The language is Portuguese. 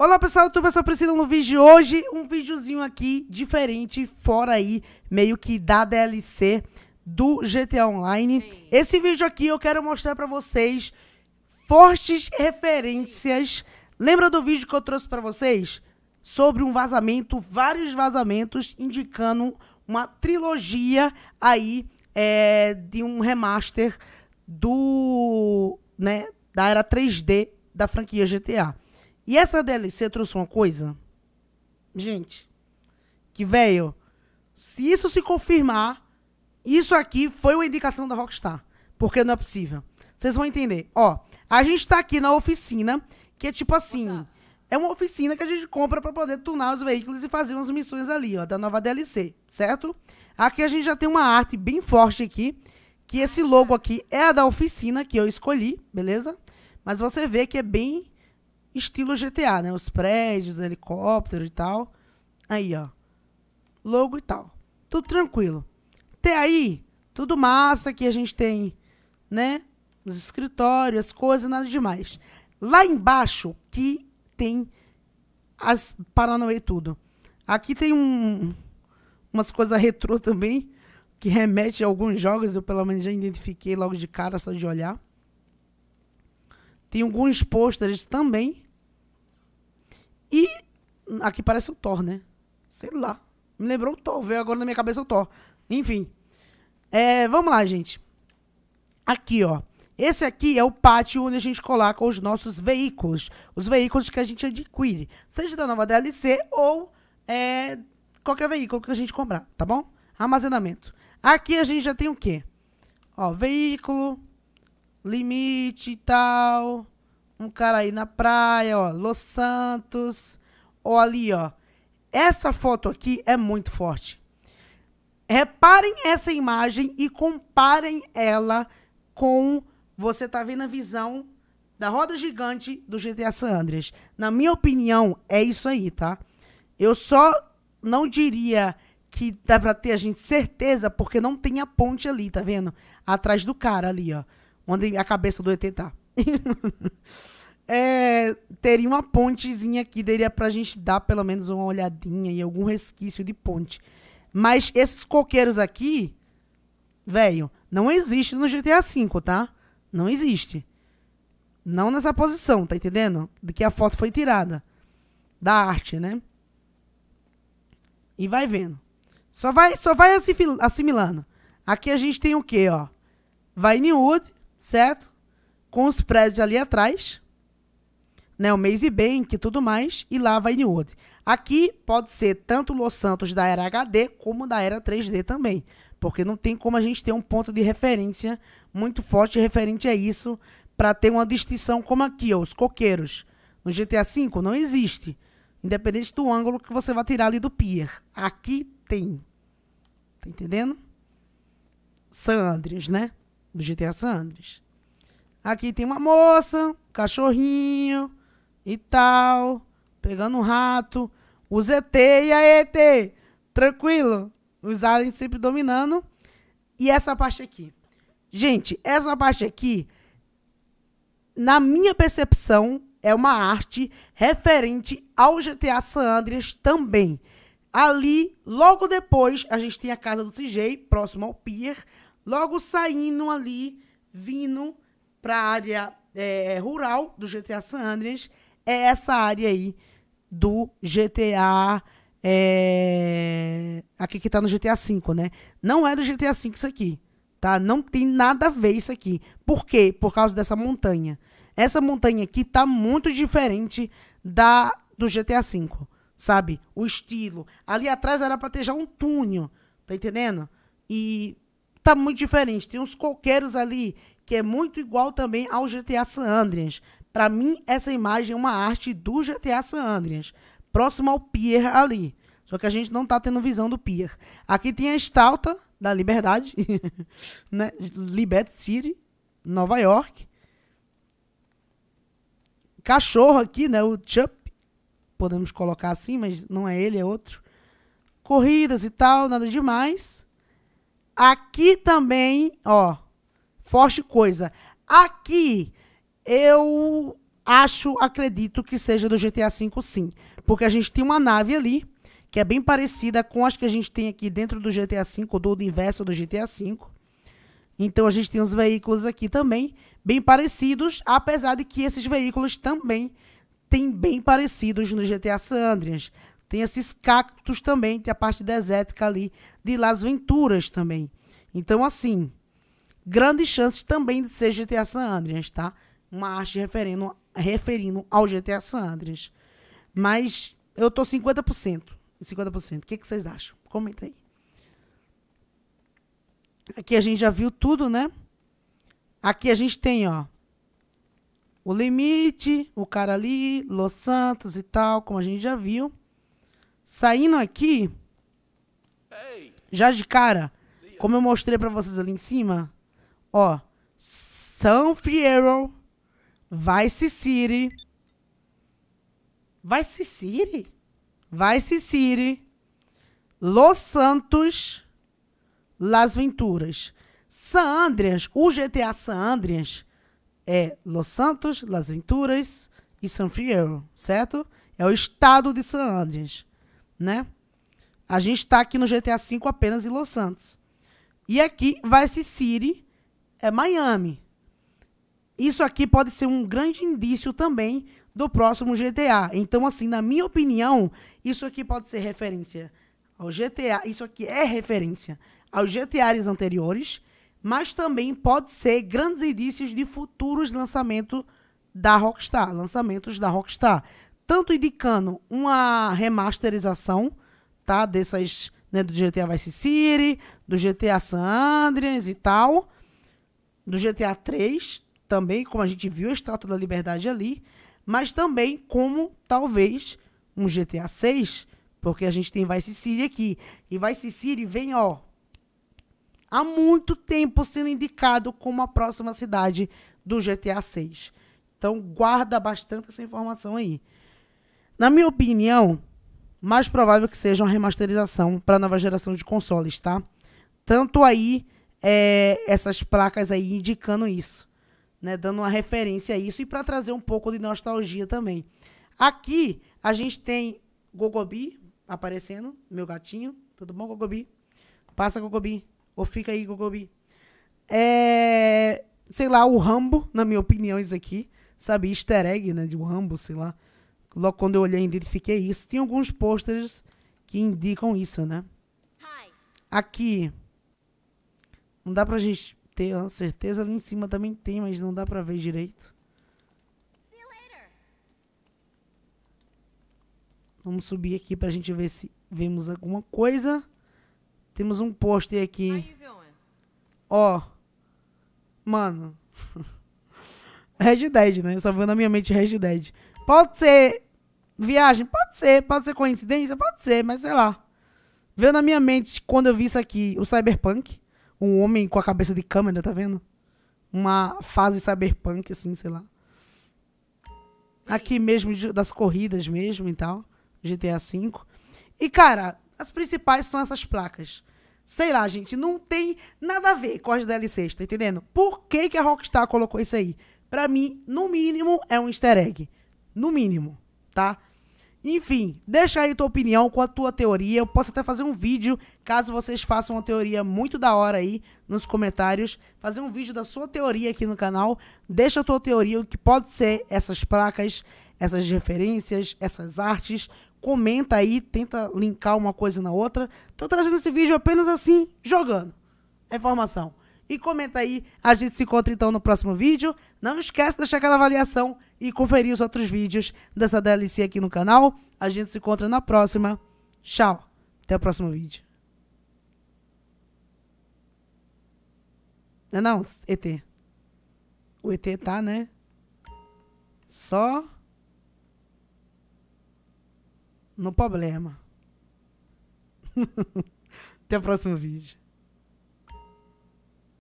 Olá pessoal, eu tô pessoal Priscila no vídeo de hoje, um videozinho aqui diferente, fora aí, meio que da DLC do GTA Online. Sim. Esse vídeo aqui eu quero mostrar pra vocês fortes referências. Lembra do vídeo que eu trouxe pra vocês? Sobre um vazamento, vários vazamentos indicando uma trilogia aí é, de um remaster do, né, da era 3D da franquia GTA. E essa DLC trouxe uma coisa, gente, que velho, se isso se confirmar, isso aqui foi uma indicação da Rockstar, porque não é possível. Vocês vão entender. Ó, a gente tá aqui na oficina, que é tipo assim, é uma oficina que a gente compra para poder tunar os veículos e fazer umas missões ali, ó, da nova DLC, certo? Aqui a gente já tem uma arte bem forte aqui, que esse logo aqui é a da oficina que eu escolhi, beleza? Mas você vê que é bem estilo GTA, né? Os prédios, helicóptero e tal. Aí, ó. Logo e tal. Tudo tranquilo. Até aí, tudo massa que a gente tem, né? os escritórios, as coisas, nada demais. Lá embaixo que tem as Paranauê e tudo. Aqui tem um, umas coisas retrô também, que remete a alguns jogos, eu pelo menos já identifiquei logo de cara, só de olhar. Tem alguns pôsteres também Aqui parece o Thor, né? Sei lá. Me lembrou o Thor, veio agora na minha cabeça o Thor. Enfim. É, vamos lá, gente. Aqui, ó. Esse aqui é o pátio onde a gente coloca os nossos veículos. Os veículos que a gente adquire. Seja da nova DLC ou é, qualquer veículo que a gente comprar, tá bom? Armazenamento. Aqui a gente já tem o quê? Ó, veículo, limite e tal. Um cara aí na praia, ó, Los Santos ou ali, ó. Essa foto aqui é muito forte. Reparem essa imagem e comparem ela com você tá vendo a visão da roda gigante do GTA San Andreas. Na minha opinião, é isso aí, tá? Eu só não diria que dá pra ter a gente certeza porque não tem a ponte ali, tá vendo? Atrás do cara ali, ó. Onde a cabeça do ET tá. é, teria uma pontezinha aqui, daria pra gente dar pelo menos uma olhadinha e algum resquício de ponte. Mas esses coqueiros aqui, velho, não existe no GTA V, tá? Não existe. Não nessa posição, tá entendendo? De que a foto foi tirada. Da arte, né? E vai vendo. Só vai, só vai assimilando. Aqui a gente tem o quê, ó? Vai Vinewood, certo? Com os prédios ali atrás né, o Maze Bank e tudo mais, e lá vai World. Aqui pode ser tanto Los Santos da era HD como da era 3D também, porque não tem como a gente ter um ponto de referência muito forte referente a isso para ter uma distinção como aqui, ó, os coqueiros. No GTA V não existe, independente do ângulo que você vai tirar ali do pier. Aqui tem. Tá entendendo? San né? Do GTA San Aqui tem uma moça, cachorrinho, e tal, pegando um rato, os ET e a ET, tranquilo, os aliens sempre dominando. E essa parte aqui. Gente, essa parte aqui, na minha percepção, é uma arte referente ao GTA San Andreas também. Ali, logo depois, a gente tem a casa do CJ, próximo ao pier, logo saindo ali, vindo para a área é, rural do GTA San Andreas, é essa área aí do GTA. É... Aqui que tá no GTA V, né? Não é do GTA V isso aqui, tá? Não tem nada a ver isso aqui. Por quê? Por causa dessa montanha. Essa montanha aqui tá muito diferente da do GTA V, sabe? O estilo. Ali atrás era pra ter já um túnel, tá entendendo? E tá muito diferente. Tem uns coqueiros ali que é muito igual também ao GTA San Andreas. Para mim, essa imagem é uma arte do GTA San Andreas, próximo ao pier ali. Só que a gente não está tendo visão do pier. Aqui tem a estalta da Liberdade, né? Liberty City, Nova York. Cachorro aqui, né? O Chup. Podemos colocar assim, mas não é ele, é outro. Corridas e tal, nada demais. Aqui também, ó. Forte coisa. Aqui eu acho, acredito que seja do GTA V, sim. Porque a gente tem uma nave ali, que é bem parecida com as que a gente tem aqui dentro do GTA V, do universo do GTA V. Então a gente tem os veículos aqui também, bem parecidos, apesar de que esses veículos também têm bem parecidos no GTA San Andreas. Tem esses cactos também, tem a parte desértica ali de Las Venturas também. Então, assim, grandes chances também de ser GTA San Andreas, tá? uma arte referindo, referindo ao GTA San Andreas. Mas eu tô 50%. 50%. O que, que vocês acham? Comenta aí. Aqui a gente já viu tudo, né? Aqui a gente tem, ó. O limite, o cara ali, Los Santos e tal, como a gente já viu. Saindo aqui, já de cara, como eu mostrei para vocês ali em cima, ó, San Fierro Vai, Siri? Vai, Siri? Vai, Siri? Los Santos, Las Venturas. San Andreas, o GTA San Andreas é Los Santos, Las Venturas e San Fierro, certo? É o estado de San Andreas, né? A gente está aqui no GTA V apenas em Los Santos. E aqui, Vice City é Miami, isso aqui pode ser um grande indício também do próximo GTA. Então, assim, na minha opinião, isso aqui pode ser referência ao GTA. Isso aqui é referência aos GTAs anteriores, mas também pode ser grandes indícios de futuros lançamentos da Rockstar, lançamentos da Rockstar, tanto indicando uma remasterização, tá, dessas, né, do GTA Vice City, do GTA San Andreas e tal, do GTA 3, também como a gente viu a Estátua da Liberdade ali, mas também como talvez um GTA 6, porque a gente tem Vice City aqui. E Vice City vem, ó, há muito tempo sendo indicado como a próxima cidade do GTA 6. Então guarda bastante essa informação aí. Na minha opinião, mais provável que seja uma remasterização para a nova geração de consoles, tá? Tanto aí é, essas placas aí indicando isso né, dando uma referência a isso e para trazer um pouco de nostalgia também. Aqui a gente tem Gogobi aparecendo, meu gatinho. Tudo bom, Gogobi? Passa, Gogobi. Ou fica aí, Gogobi. É, sei lá, o Rambo, na minha opinião, isso aqui. Sabe, easter egg, né, de Rambo, sei lá. Logo quando eu olhei, identifiquei isso. Tem alguns pôsteres que indicam isso, né? Aqui, não dá pra gente ter uma certeza. Ali em cima também tem, mas não dá pra ver direito. Vamos subir aqui pra gente ver se vemos alguma coisa. Temos um pôster aqui. Ó. Oh. Mano. Red Dead, né? Só veio na minha mente Red Dead. Pode ser viagem? Pode ser. Pode ser coincidência? Pode ser, mas sei lá. Veio na minha mente quando eu vi isso aqui, o Cyberpunk um homem com a cabeça de câmera, tá vendo? Uma fase cyberpunk, assim, sei lá. Aqui mesmo, das corridas mesmo e tal. GTA V. E, cara, as principais são essas placas. Sei lá, gente, não tem nada a ver com as DLCs, tá entendendo? Por que, que a Rockstar colocou isso aí? Pra mim, no mínimo, é um easter egg. No mínimo, tá? Enfim, deixa aí tua opinião com a tua teoria. Eu posso até fazer um vídeo, caso vocês façam uma teoria muito da hora aí nos comentários. Fazer um vídeo da sua teoria aqui no canal. Deixa a tua teoria, o que pode ser essas placas, essas referências, essas artes. Comenta aí, tenta linkar uma coisa na outra. Tô trazendo esse vídeo apenas assim, jogando. É informação e comenta aí. A gente se encontra então no próximo vídeo. Não esquece de deixar aquela avaliação e conferir os outros vídeos dessa DLC aqui no canal. A gente se encontra na próxima. Tchau. Até o próximo vídeo. Não, é não, ET. O ET tá, né? Só no problema. Até o próximo vídeo.